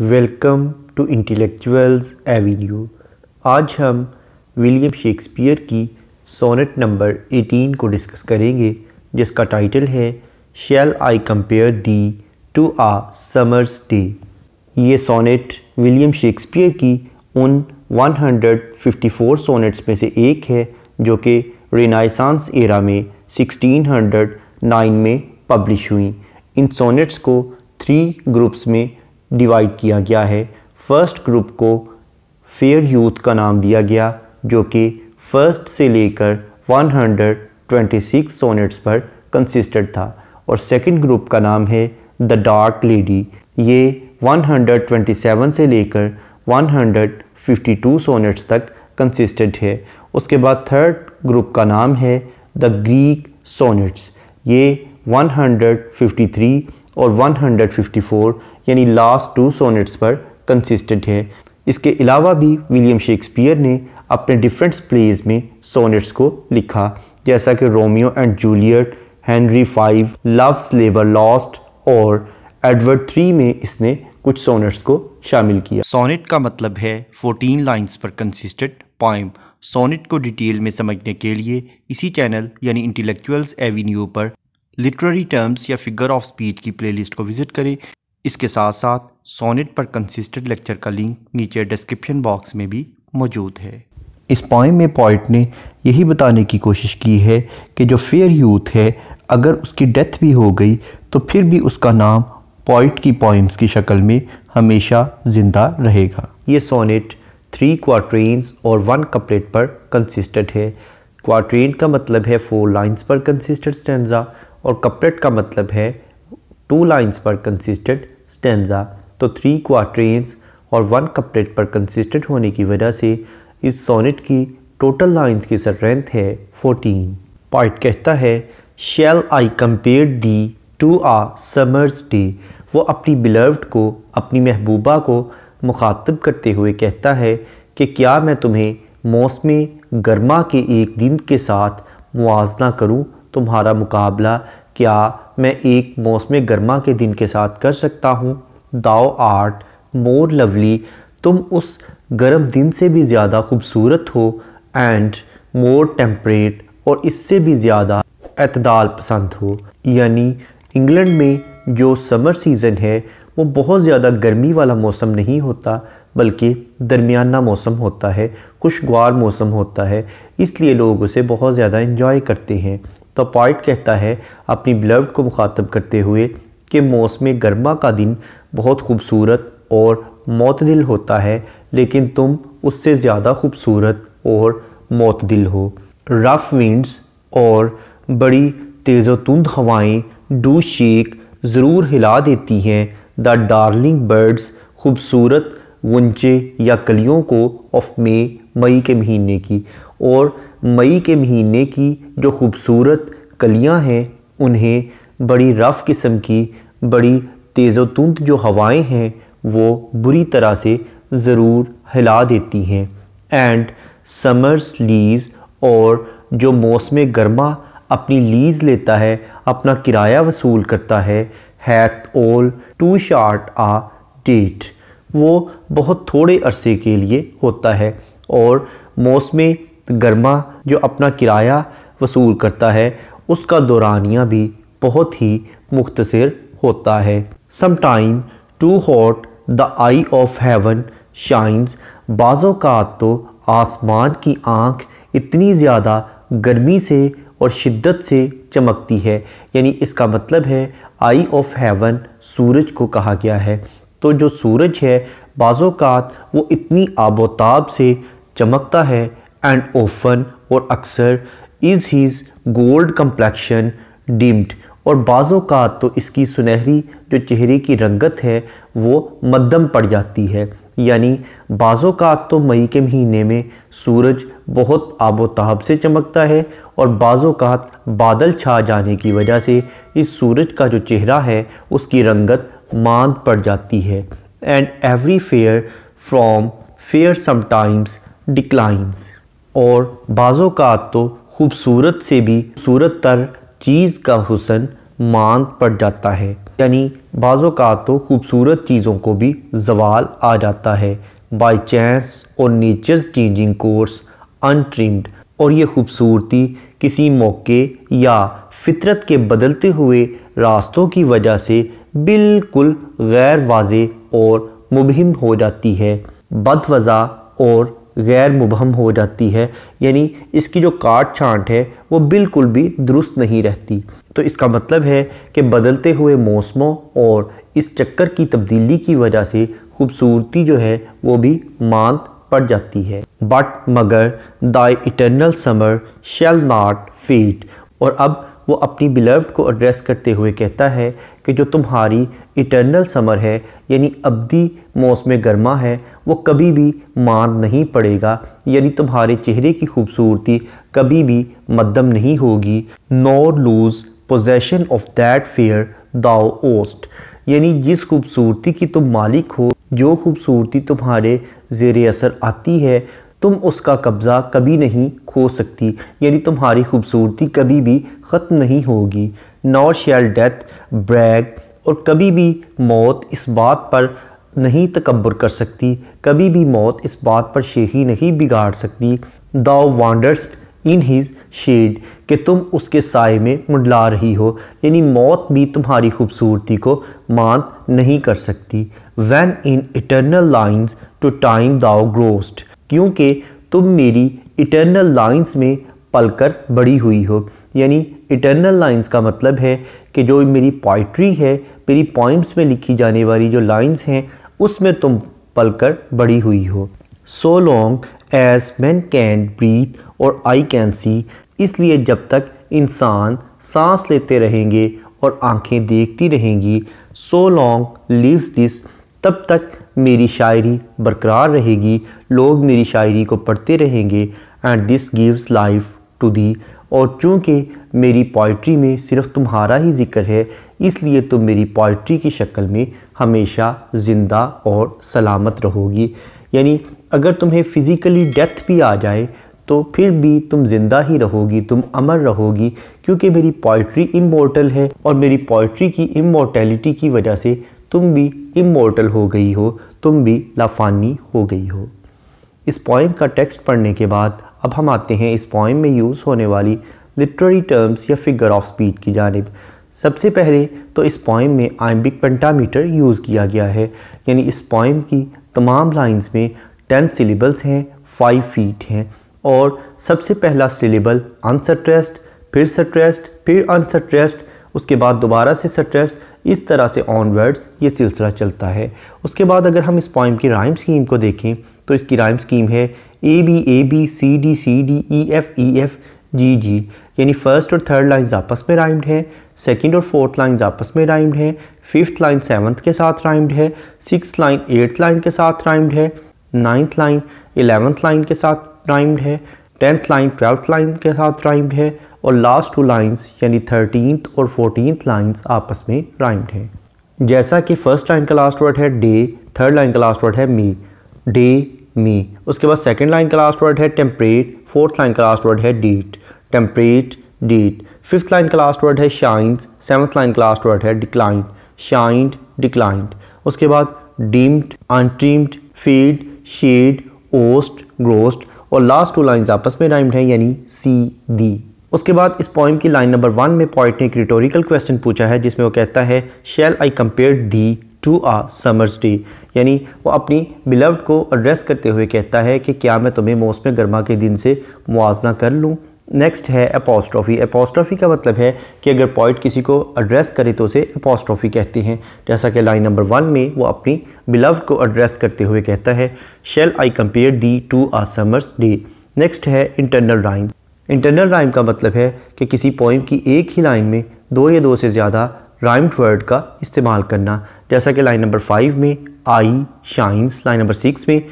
welcome to intellectuals Avenue आज हम William Shakespeare की सोनेट नंबर 18 को डिस्कस करेंगे जिसका टाइटल है shall I compare thee to a summer's day ये सोनेट विलियम शेक्सपियर की उन 154 सोनेट्स में से एक है जो कि रेनाइसांस एरा में 1609 में पब्लिश हुई इन सोनेट्स को थ्री ग्रुप्स में डिवाइड किया गया है फर्स्ट ग्रुप को फेयर यूथ का नाम दिया गया जो कि फर्स्ट से लेकर 126 सोनेट्स पर कंसिस्टेड था और सेकंड ग्रुप का नाम है द डार्क लेडी ये 127 से लेकर 152 सोनेट्स तक कंसिस्टेड है उसके बाद थर्ड ग्रुप का नाम है द ग्रीक सोनेट्स ये 153 और 154 यानी लास्ट टू सोनेट्स पर कंसिस्टेंट है इसके अलावा भी विलियम शेक्सपियर ने अपने डिफरेंट प्लेज में सोनेट्स को लिखा जैसा कि Romeo and Juliet Henry five Love's Labour Lost और एडवर्ड थ्री में इसने कुछ सोनेट्स को शामिल किया सोनेट का मतलब है 14 लाइंस पर कंसिस्टेंट पॉइम सोनेट को डिटेल में समझने के लिए इसी चैनल यानी इंटेलेक्चुअल्स एवेन्यू पर लिटरेरी टर्म्स या फिगर ऑफ स्पीच की प्लेलिस्ट को विजिट करें इसके साथ साथ सोनेट पर कंसिस्टेंट लेक्चर का लिंक नीचे डिस्क्रिप्शन बॉक्स में भी मौजूद है इस पॉइंट में पॉइंट ने यही बताने की कोशिश की है कि जो फेयर यूथ है अगर उसकी डेथ भी हो गई तो फिर भी उसका नाम पॉइट की पॉइंट्स की शक्ल में हमेशा ज़िंदा रहेगा ये सोनेट थ्री क्वाट्रेन्स और वन कपलेट पर कंसिस्टेंट है क्वार्ट्रेन का मतलब है फोर लाइंस पर कंसिस्टेंट स्टेंजा और कपलेट का मतलब है टू लाइन्स पर कंसिस्टेंट स्टेंजा तो थ्री क्वार्ट्रेंस और वन कपलेट पर कंसिस्टेंट होने की वजह से इस सोनेट की टोटल लाइंस की स्ट्रेंथ है 14 पॉइंट कहता है shall I compare thee to a summer's day वो अपनी बिलव्ड को अपनी महबूबा को मुखातब करते हुए कहता है कि क्या मैं तुम्हें मौसम गर्मा के एक दिन के साथ मुजना करूँ तुम्हारा मुकाबला क्या मैं एक मौसम गर्मा के दिन के साथ कर सकता हूँ दाओ आर्ट मोर लवली तुम उस गर्म दिन से भी ज़्यादा खूबसूरत हो एंड मोर टेम्परेट और इससे भी ज़्यादा अतदाल पसंद हो यानी इंग्लैंड में जो समर सीज़न है वो बहुत ज़्यादा गर्मी वाला मौसम नहीं होता बल्कि दरमियाना मौसम होता है खुशगवार मौसम होता है इसलिए लोग उसे बहुत ज़्यादा इन्जॉय करते हैं तो पॉइट कहता है अपनी ब्लड को मुखातब करते हुए कि मौसम गर्मा का दिन बहुत खूबसूरत और मतदिल होता है लेकिन तुम उससे ज़्यादा खूबसूरत और मतदिल हो रफ़ विंड्स और बड़ी तेज़ तुंद हवाएँ डू शेक ज़रूर हिला देती हैं द डार्लिंग बर्ड्स खूबसूरत गुंचे या कलियों को ऑफ मे मई के महीने की और मई के महीने की जो खूबसूरत कलियां हैं उन्हें बड़ी रफ़ किस्म की बड़ी तेज़ो तुंत जो हवाएं हैं वो बुरी तरह से ज़रूर हिला देती हैं एंड समर्स लीज़ और जो मौसम गर्मा अपनी लीज़ लेता है अपना किराया वसूल करता है hath all too short a date वो बहुत थोड़े अरसे के लिए होता है और मौसम गर्मा जो अपना किराया वसूल करता है उसका दौरानिया भी बहुत ही मुख्तर होता है sometime too hot the eye of heaven shines बाज़ों तो आसमान की आँख इतनी ज़्यादा गर्मी से और शिद्दत से चमकती है यानी इसका मतलब है आई ऑफ हेवन सूरज को कहा गया है तो जो सूरज है बाज़ात वो इतनी आबोताब से चमकता है and often और अक्सर is his gold complexion dimmed और बाज़ों का तो इसकी सुनहरी जो चेहरे की रंगत है वो मध्यम पड़ जाती है यानी बाज़ों का तो मई के महीने में सूरज बहुत आबो तहब से चमकता है और बाज़ों का बादल छा जाने की वजह से इस सूरज का जो चेहरा है उसकी रंगत मांद पड़ जाती है and every fair from fair sometimes declines और बाज़ों का तो खूबसूरत से भी सूरत तर चीज़ का हुसन मांद पड़ जाता है यानी बाज़ों का तो खूबसूरत चीज़ों को भी जवाल आ जाता है बाई चांस और नेचर्स चेंजिंग कोर्स ट्रिम्ड और ये खूबसूरती किसी मौके या फितरत के बदलते हुए रास्तों की वजह से बिल्कुल गैर वाज और मुबिम हो जाती है बदवज़ा और गैर मुबहम हो जाती है यानी इसकी जो काट छांट है वो बिल्कुल भी दुरुस्त नहीं रहती तो इसका मतलब है कि बदलते हुए मौसमों और इस चक्कर की तब्दीली की वजह से खूबसूरती जो है वो भी मांद पड़ जाती है बट मगर thy eternal summer shall not fade और अब वो अपनी बिलव्ड को एड्रेस करते हुए कहता है कि जो तुम्हारी इटर्नल समर है यानी अबदी मौसम गर्मा है वो कभी भी मान नहीं पड़ेगा यानी तुम्हारे चेहरे की खूबसूरती कभी भी मद्दम नहीं होगी nor lose possession of that fair thou ow'st यानी जिस खूबसूरती की तुम मालिक हो जो खूबसूरती तुम्हारे जेर असर आती है तुम उसका कब्ज़ा कभी नहीं खो सकती यानी तुम्हारी खूबसूरती कभी भी ख़त्म नहीं होगी नॉर शेल डेथ ब्रैग और कभी भी मौत इस बात पर नहीं तकबर कर सकती कभी भी मौत इस बात पर शेखी नहीं बिगाड़ सकती दाओ वांडर्स इन हीज़ शेड कि तुम उसके साय में मुंडला रही हो यानी मौत भी तुम्हारी खूबसूरती को मान नहीं कर सकती when in eternal lines to time thou grow'st क्योंकि तुम मेरी इटर्नल लाइंस में पलकर बड़ी हुई हो यानी इटर्नल लाइंस का मतलब है कि जो मेरी पोइट्री है मेरी पॉइंट्स में लिखी जाने वाली जो लाइंस हैं उसमें तुम पलकर बड़ी हुई हो so long as men can breathe और आई कैन सी इसलिए जब तक इंसान सांस लेते रहेंगे और आंखें देखती रहेंगी सो लॉन्ग लिव्स दिस तब तक मेरी शायरी बरकरार रहेगी लोग मेरी शायरी को पढ़ते रहेंगे and this gives life to thee और चूँकि मेरी पोइट्री में सिर्फ़ तुम्हारा ही जिक्र है इसलिए तुम मेरी पोइट्री की शक्ल में हमेशा ज़िंदा और सलामत रहोगी यानी अगर तुम्हें फ़िज़िकली डेथ भी आ जाए तो फिर भी तुम ज़िंदा ही रहोगी तुम अमर रहोगी क्योंकि मेरी पोइट्री इमोटल है और मेरी पोइट्री की इमोटेलिटी की वजह से तुम भी इमोटल हो गई हो तुम भी लाफानी हो गई हो इस पॉइम का टेक्स्ट पढ़ने के बाद अब हम आते हैं इस पॉइम में यूज़ होने वाली लिटरेरी टर्म्स या फिगर ऑफ स्पीच की जानब सबसे पहले तो इस पॉइम में आइम्बिक पेंटामीटर यूज़ किया गया है यानी इस पॉइम की तमाम लाइंस में टेन सिलेबल्स हैं फाइव फीट हैं और सबसे पहला सिलेबल अनसट्रेस्ड फिर सट्रेस्ड फिर अनसट्रेस्ड उसके बाद दोबारा से सट्रेस्ड इस तरह से ऑनवर्ड्स ये सिलसिला चलता है उसके बाद अगर हम इस पॉइंट की राइम स्कीम को देखें तो इसकी राइम स्कीम है A B A B C D C D E F E F G G यानी फर्स्ट और थर्ड लाइन्स आपस में राइम्ड हैं सेकंड और फोर्थ लाइन्स आपस में राइम्ड हैं फिफ्थ लाइन सेवन्थ के साथ राइम्ड है सिक्स लाइन एट्थ लाइन के साथ राइम्ड है नाइन्थ लाइन एलेवंथ लाइन के साथ राइम्ड है टेंथ लाइन ट्वेल्थ लाइन के साथ राइम्ड है और लास्ट टू लाइंस यानी थर्टीनथ और फोर्टीन लाइंस आपस में राइम्ड हैं जैसा कि फर्स्ट लाइन का लास्ट वर्ड है डे थर्ड लाइन का लास्ट वर्ड है मी डे मी उसके बाद सेकेंड लाइन का लास्ट वर्ड है टेम्परेट फोर्थ लाइन का लास्ट वर्ड है date temperate date fifth line का लास्ट वर्ड है शाइन्स सेवन्थ लाइन का लास्ट वर्ड है डिक्लाइंड शाइंड डिक्लाइंड उसके बाद deemed untrimmed fade shade ow'st grow'st और लास्ट टू लाइन्स आपस में राइम्ड हैं यानी सी दी उसके बाद इस पॉइम की लाइन नंबर वन में पॉइंट ने एक रिटोरिकल क्वेश्चन पूछा है जिसमें वो कहता है shall I compare thee to a summer's day यानी वो अपनी बिलव्ड को एड्रेस करते हुए कहता है कि क्या मैं तुम्हें मौसम गर्मा के दिन से मुआजना कर लूँ नेक्स्ट है अपोस्ट्रॉफी अपोस्ट्रॉफी का मतलब है कि अगर पॉइंट किसी को एड्रेस करे तो उसे अपोस्ट्रॉफी कहते हैं जैसा कि लाइन नंबर वन में वो अपनी बिलव को एड्रेस करते हुए कहता है shall I compare thee to a summer's day next है इंटरनल राइम इंटरनल राइम का मतलब है कि किसी पॉइंट की एक ही लाइन में दो या दो से ज़्यादा राइम्ड वर्ड का इस्तेमाल करना जैसा कि लाइन नंबर फाइव में eye shines line number six में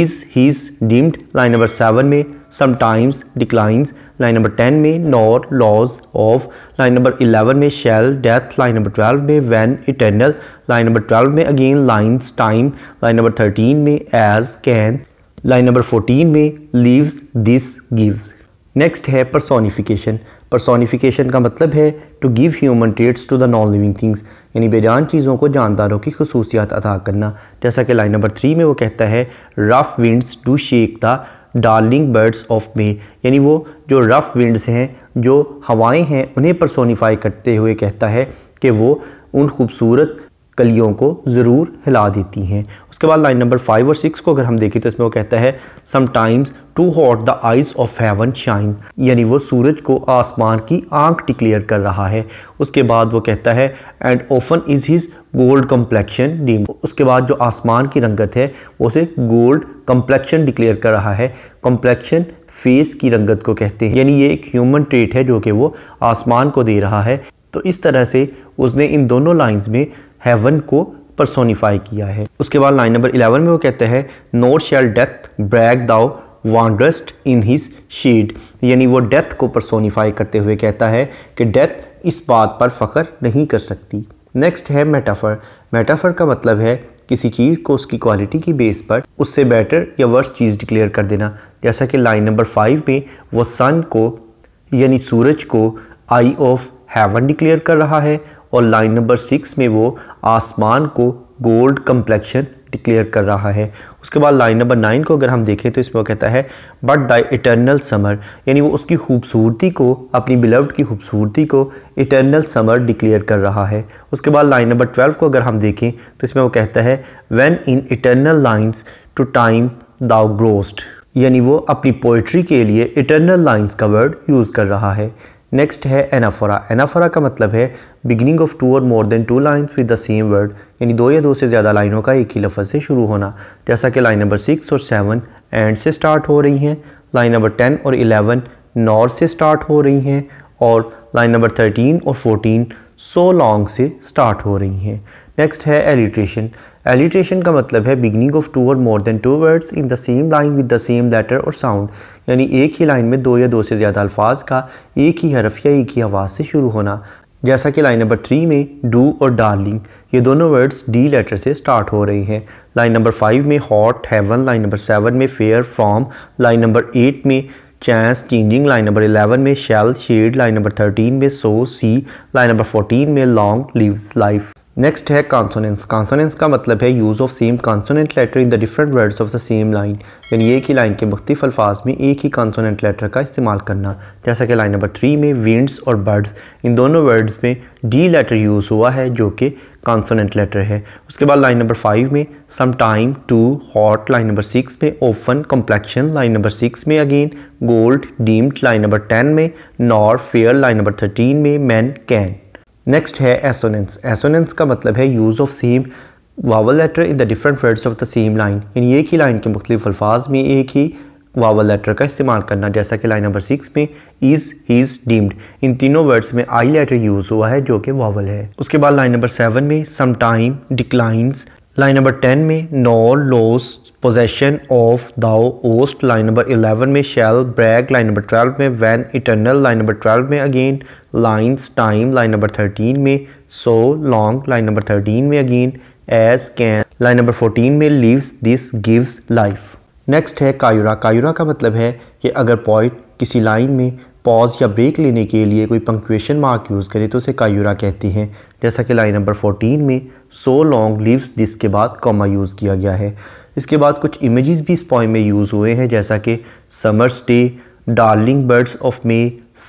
is his dimmed line number seven में sometimes declines line number ten में nor lose of line number eleven में shall death line number twelve में when eternal line number twelve में again lines time line number thirteen में as can line number fourteen में lives this gives next है personification personification का मतलब है to give human traits to the non living things यानी बेजान चीज़ों को जानदारों की खसूसियात अदा करना जैसा कि लाइन नंबर थ्री में वो कहता है rough winds to shake the darling birds of May यानी वो जो रफ़ विंड्स हैं जो हवाएं हैं उन्हें परसोनीफाई करते हुए कहता है कि वो उन खूबसूरत कलियों को ज़रूर हिला देती हैं उसके बाद लाइन नंबर फाइव और सिक्स को अगर हम देखें तो इसमें वो कहता है sometimes too hot the eyes of heaven shine यानी वो सूरज को आसमान की आंख डिक्लेयर कर रहा है उसके बाद वो कहता है and often is his gold complexion डी उसके बाद जो आसमान की रंगत है उसे गोल्ड कम्प्लेक्शन डिक्लेयर कर रहा है कम्प्लेक्शन फेस की रंगत को कहते हैं यानी ये एक ह्यूमन ट्रेट है जो कि वो आसमान को दे रहा है तो इस तरह से उसने इन दोनों लाइंस में हेवन को परसोनीफाई किया है उसके बाद लाइन नंबर इलेवन में वो कहते हैं नोट शेल डेथ ब्रैक दाओ वॉन्ड्रस्ट इन हिज शीड यानी वो डेथ को परसोनीफाई करते हुए कहता है कि डेथ इस बात पर फ़ख्र नहीं कर सकती नेक्स्ट है मेटाफर मेटाफर का मतलब है किसी चीज़ को उसकी क्वालिटी की बेस पर उससे बेटर या वर्स चीज़ डिक्लेयर कर देना जैसा कि लाइन नंबर फाइव में वो सन को यानी सूरज को आई ऑफ हेवन डिक्लेयर कर रहा है और लाइन नंबर सिक्स में वो आसमान को गोल्ड कम्प्लेक्शन डिक्लेयर कर रहा है उसके बाद लाइन नंबर नाइन को अगर हम देखें तो इसमें वो कहता है बट दाई इटर्नल समर यानी वो उसकी खूबसूरती को अपनी बिलव्ड की खूबसूरती को इटर्नल समर डिक्लेयर कर रहा है उसके बाद लाइन नंबर ट्वेल्व को अगर हम देखें तो इसमें वो कहता है when in eternal lines to time thou grow'st यानी वो अपनी पोइट्री के लिए इटर्नल लाइन्स का वर्ड यूज़ कर रहा है नेक्स्ट है एनाफोरा एनाफोरा का मतलब है बिगनिंग ऑफ टू और more than two lines with the same word यानी दो या दो से ज़्यादा लाइनों का एक ही लफ्ज़ से शुरू होना जैसा कि लाइन नंबर सिक्स और सेवन एंड से स्टार्ट हो रही हैं लाइन नंबर टेन और इलेवन नॉर्थ से स्टार्ट हो रही हैं और लाइन नंबर थर्टीन और फोर्टीन सो लॉन्ग से स्टार्ट हो रही हैं नेक्स्ट है एलिट्रेशन एलिट्रेशन का मतलब है बिगनिंग ऑफ टू और more than two words in the same line with the same letter और साउंड यानी एक ही लाइन में दो या दो से ज़्यादा अल्फाज का एक ही हरफ या एक ही आवाज़ से शुरू होना जैसा कि लाइन नंबर थ्री में डू और डार्लिंग ये दोनों वर्ड्स डी लेटर से स्टार्ट हो रहे हैं लाइन नंबर फाइव में hot heaven line number seven में fair from line number eight में चैंस चेंजिंग लाइन नंबर 11 में शेल शेड लाइन नंबर 13 में सो सी लाइन नंबर 14 में लॉन्ग लिव्स लाइफ नेक्स्ट है कॉन्सोनेंस कॉन्सोनेंस का मतलब है use of same consonant letter in the different words of the same line यानी एक ही लाइन के मुख्तफ अल्फाज में एक ही कॉन्सोनेंट लेटर का इस्तेमाल करना जैसा कि लाइन नंबर थ्री में विंड्स और बर्ड्स इन दोनों वर्ड्स में डी लेटर यूज़ हुआ है जो कि कॉन्सोनेंट लेटर है उसके बाद लाइन नंबर फाइव में sometime too hot line number six में often complexion line number six में again gold dimmed line number ten में nor fair line number thirteen में मैन कैन नेक्स्ट है assonance assonance का मतलब है use of same vowel letter in the different words of the same line in एक ही line के मुख्तलिफ अल्फाज में एक ही वावल लेटर का इस्तेमाल करना जैसा कि लाइन नंबर सिक्स में इज हीज डीम्ड इन तीनों वर्ड्स में आई लेटर यूज हुआ है जो कि वॉवल है उसके बाद लाइन नंबर सेवन में sometime declines line number ten में nor lose possession of thou ow'st line number eleven में shall brag line number twelve में when eternal line number twelve में again lines time line number thirteen में so long line number thirteen में again as can line number fourteen में lives this gives life next है कायुरा कायुरा का मतलब है कि अगर पॉइंट किसी लाइन में पॉज या ब्रेक लेने के लिए कोई पंक्चुएशन मार्क यूज़ करें तो उसे कायूरा कहते हैं जैसा कि लाइन नंबर 14 में सो लॉन्ग लिव्स दिस के बाद कॉमा यूज़ किया गया है इसके बाद कुछ इमेजेस भी इस पॉइंट में यूज़ हुए हैं जैसा कि summer's day darling birds of May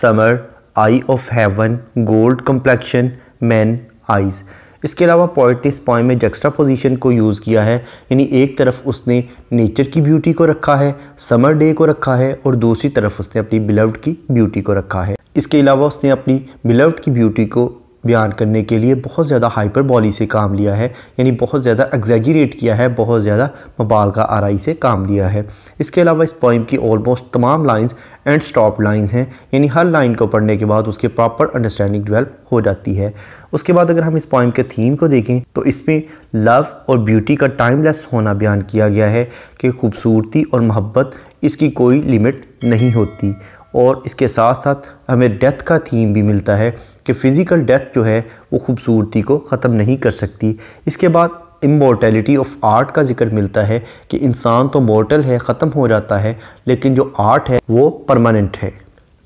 summer eye of heaven gold complexion man eyes इसके अलावा पोइट इस में जक्स्ट्रा पोजिशन को यूज़ किया है यानी एक तरफ उसने नेचर की ब्यूटी को रखा है समर डे को रखा है और दूसरी तरफ उसने अपनी बिलव्ड की ब्यूटी को रखा है इसके अलावा उसने अपनी बिलव्ड की ब्यूटी को बयान करने के लिए बहुत ज़्यादा हाइपर बॉली से काम लिया है यानी बहुत ज़्यादा एग्जैजरेट किया है बहुत ज़्यादा मबाल का आरई से काम लिया है इसके अलावा इस पॉइंट की ऑलमोस्ट तमाम लाइंस एंड स्टॉप लाइंस हैं यानी हर लाइन को पढ़ने के बाद उसके प्रॉपर अंडरस्टैंडिंग डिवेल्प हो जाती है उसके बाद अगर हम इस पॉइम के थीम को देखें तो इसमें लव और ब्यूटी का टाइमलेस होना बयान किया गया है कि खूबसूरती और मोहब्बत इसकी कोई लिमिट नहीं होती और इसके साथ साथ हमें डेथ का थीम भी मिलता है कि फ़िज़िकल डेथ जो है वो खूबसूरती को ख़त्म नहीं कर सकती इसके बाद इमोटेलिटी ऑफ आर्ट का जिक्र मिलता है कि इंसान तो मोर्टल है ख़त्म हो जाता है लेकिन जो आर्ट है वो परमानेंट है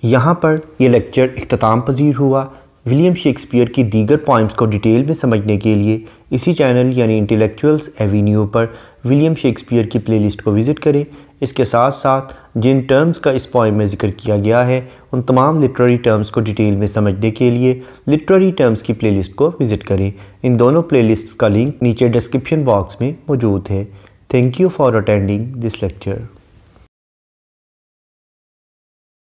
यहाँ पर यह लेक्चर अख्ताम पजीर हुआ विलियम शेक्सपियर की दीगर पॉइंट्स को डिटेल में समझने के लिए इसी चैनल यानी इंटेलेक्चुअल्स एवेन्यू पर विलियम शेक्सपियर की प्लेलिस्ट को विज़िट करें इसके साथ साथ जिन टर्म्स का इस पॉइंट में जिक्र किया गया है उन तमाम लिटरेरी टर्म्स को डिटेल में समझने के लिए लिटरेरी टर्म्स की प्लेलिस्ट को विज़िट करें इन दोनों प्लेलिस्ट्स का लिंक नीचे डिस्क्रिप्शन बॉक्स में मौजूद है thank you for attending this lecture